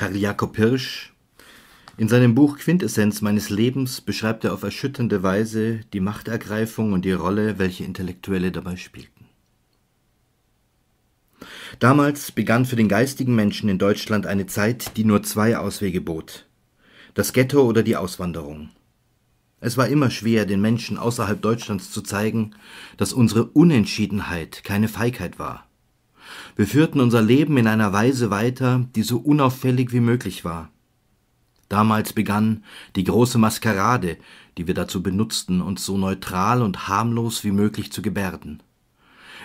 Karl Jakob Hirsch. In seinem Buch Quintessenz meines Lebens beschreibt er auf erschütternde Weise die Machtergreifung und die Rolle, welche Intellektuelle dabei spielten. Damals begann für den geistigen Menschen in Deutschland eine Zeit, die nur zwei Auswege bot das Ghetto oder die Auswanderung. Es war immer schwer, den Menschen außerhalb Deutschlands zu zeigen, dass unsere Unentschiedenheit keine Feigheit war, wir führten unser Leben in einer Weise weiter, die so unauffällig wie möglich war. Damals begann die große Maskerade, die wir dazu benutzten, uns so neutral und harmlos wie möglich zu gebärden.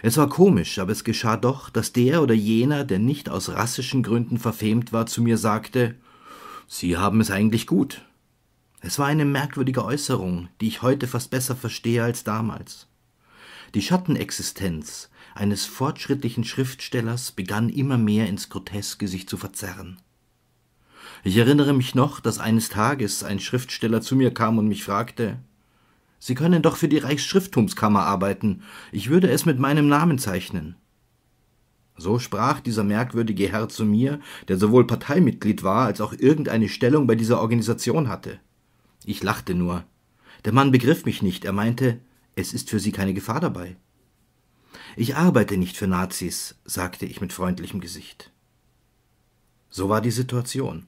Es war komisch, aber es geschah doch, dass der oder jener, der nicht aus rassischen Gründen verfemt war, zu mir sagte, Sie haben es eigentlich gut. Es war eine merkwürdige Äußerung, die ich heute fast besser verstehe als damals. Die Schattenexistenz, eines fortschrittlichen Schriftstellers begann immer mehr ins Groteske sich zu verzerren. Ich erinnere mich noch, dass eines Tages ein Schriftsteller zu mir kam und mich fragte, Sie können doch für die Reichsschrifttumskammer arbeiten, ich würde es mit meinem Namen zeichnen. So sprach dieser merkwürdige Herr zu mir, der sowohl Parteimitglied war als auch irgendeine Stellung bei dieser Organisation hatte. Ich lachte nur. Der Mann begriff mich nicht, er meinte, es ist für Sie keine Gefahr dabei. Ich arbeite nicht für Nazis, sagte ich mit freundlichem Gesicht. So war die Situation.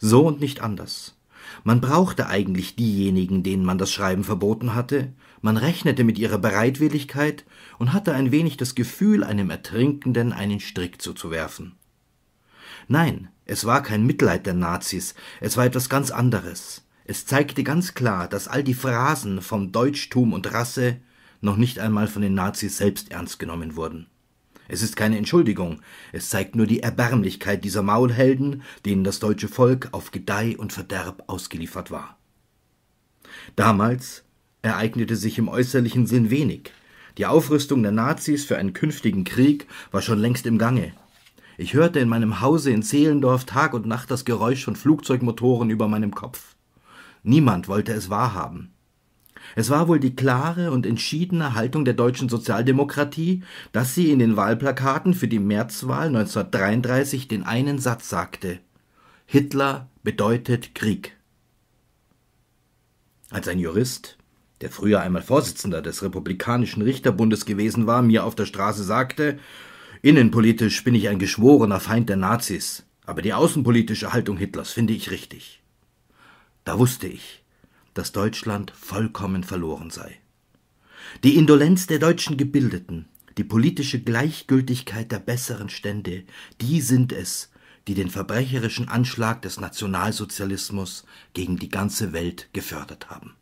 So und nicht anders. Man brauchte eigentlich diejenigen, denen man das Schreiben verboten hatte, man rechnete mit ihrer Bereitwilligkeit und hatte ein wenig das Gefühl, einem Ertrinkenden einen Strick zuzuwerfen. Nein, es war kein Mitleid der Nazis, es war etwas ganz anderes. Es zeigte ganz klar, dass all die Phrasen vom Deutschtum und Rasse noch nicht einmal von den Nazis selbst ernst genommen wurden. Es ist keine Entschuldigung, es zeigt nur die Erbärmlichkeit dieser Maulhelden, denen das deutsche Volk auf Gedeih und Verderb ausgeliefert war. Damals ereignete sich im äußerlichen Sinn wenig. Die Aufrüstung der Nazis für einen künftigen Krieg war schon längst im Gange. Ich hörte in meinem Hause in Zehlendorf Tag und Nacht das Geräusch von Flugzeugmotoren über meinem Kopf. Niemand wollte es wahrhaben. Es war wohl die klare und entschiedene Haltung der deutschen Sozialdemokratie, dass sie in den Wahlplakaten für die Märzwahl 1933 den einen Satz sagte Hitler bedeutet Krieg. Als ein Jurist, der früher einmal Vorsitzender des Republikanischen Richterbundes gewesen war, mir auf der Straße sagte, Innenpolitisch bin ich ein geschworener Feind der Nazis, aber die außenpolitische Haltung Hitlers finde ich richtig. Da wusste ich, dass Deutschland vollkommen verloren sei. Die Indolenz der deutschen Gebildeten, die politische Gleichgültigkeit der besseren Stände, die sind es, die den verbrecherischen Anschlag des Nationalsozialismus gegen die ganze Welt gefördert haben